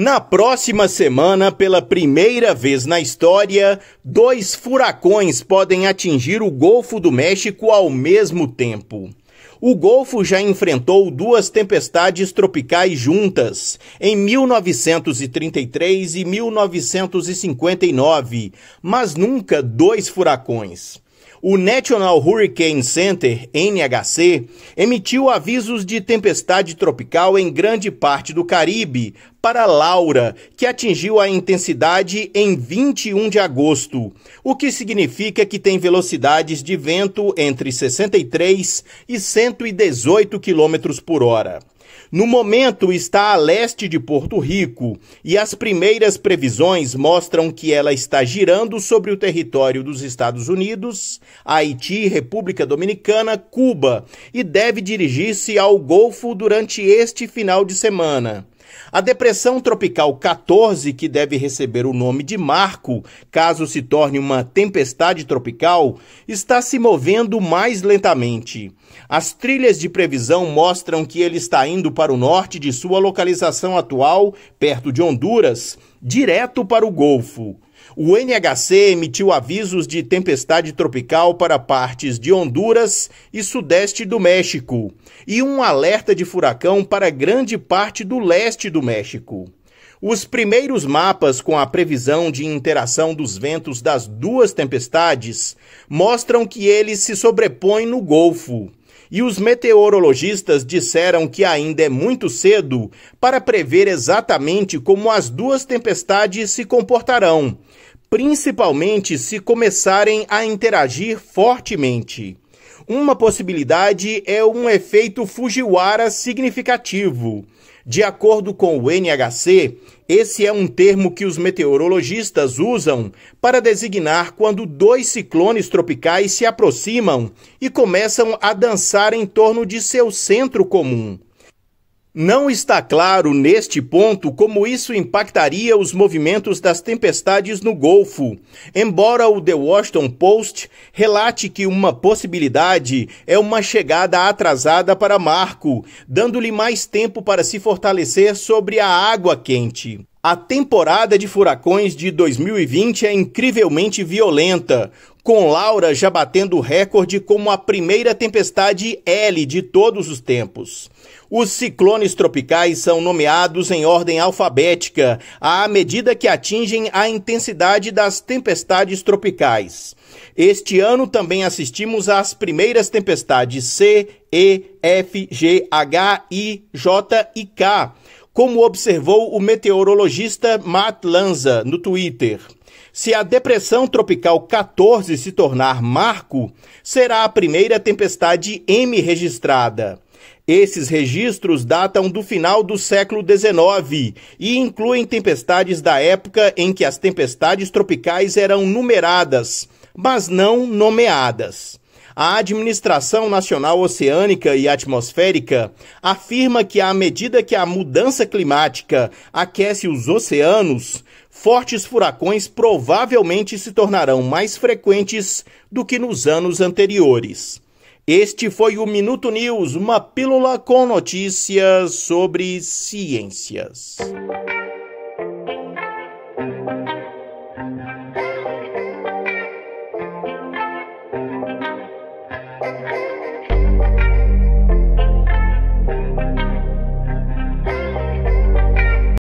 Na próxima semana, pela primeira vez na história, dois furacões podem atingir o Golfo do México ao mesmo tempo. O Golfo já enfrentou duas tempestades tropicais juntas, em 1933 e 1959, mas nunca dois furacões o National Hurricane Center, NHC, emitiu avisos de tempestade tropical em grande parte do Caribe para Laura, que atingiu a intensidade em 21 de agosto, o que significa que tem velocidades de vento entre 63 e 118 km por hora. No momento está a leste de Porto Rico e as primeiras previsões mostram que ela está girando sobre o território dos Estados Unidos, Haiti, República Dominicana, Cuba e deve dirigir-se ao Golfo durante este final de semana. A depressão tropical 14, que deve receber o nome de Marco, caso se torne uma tempestade tropical, está se movendo mais lentamente. As trilhas de previsão mostram que ele está indo para o norte de sua localização atual, perto de Honduras, direto para o Golfo. O NHC emitiu avisos de tempestade tropical para partes de Honduras e sudeste do México, e um alerta de furacão para grande parte do leste do México. Os primeiros mapas com a previsão de interação dos ventos das duas tempestades mostram que eles se sobrepõem no Golfo e os meteorologistas disseram que ainda é muito cedo para prever exatamente como as duas tempestades se comportarão, principalmente se começarem a interagir fortemente. Uma possibilidade é um efeito Fujiwara significativo de acordo com o NHC, esse é um termo que os meteorologistas usam para designar quando dois ciclones tropicais se aproximam e começam a dançar em torno de seu centro comum. Não está claro neste ponto como isso impactaria os movimentos das tempestades no Golfo, embora o The Washington Post relate que uma possibilidade é uma chegada atrasada para Marco, dando-lhe mais tempo para se fortalecer sobre a água quente. A temporada de furacões de 2020 é incrivelmente violenta, com Laura já batendo o recorde como a primeira tempestade L de todos os tempos. Os ciclones tropicais são nomeados em ordem alfabética, à medida que atingem a intensidade das tempestades tropicais. Este ano também assistimos às primeiras tempestades C, E, F, G, H, I, J e K como observou o meteorologista Matt Lanza no Twitter. Se a depressão tropical 14 se tornar marco, será a primeira tempestade M registrada. Esses registros datam do final do século XIX e incluem tempestades da época em que as tempestades tropicais eram numeradas, mas não nomeadas. A Administração Nacional Oceânica e Atmosférica afirma que, à medida que a mudança climática aquece os oceanos, fortes furacões provavelmente se tornarão mais frequentes do que nos anos anteriores. Este foi o Minuto News, uma pílula com notícias sobre ciências. Thank you.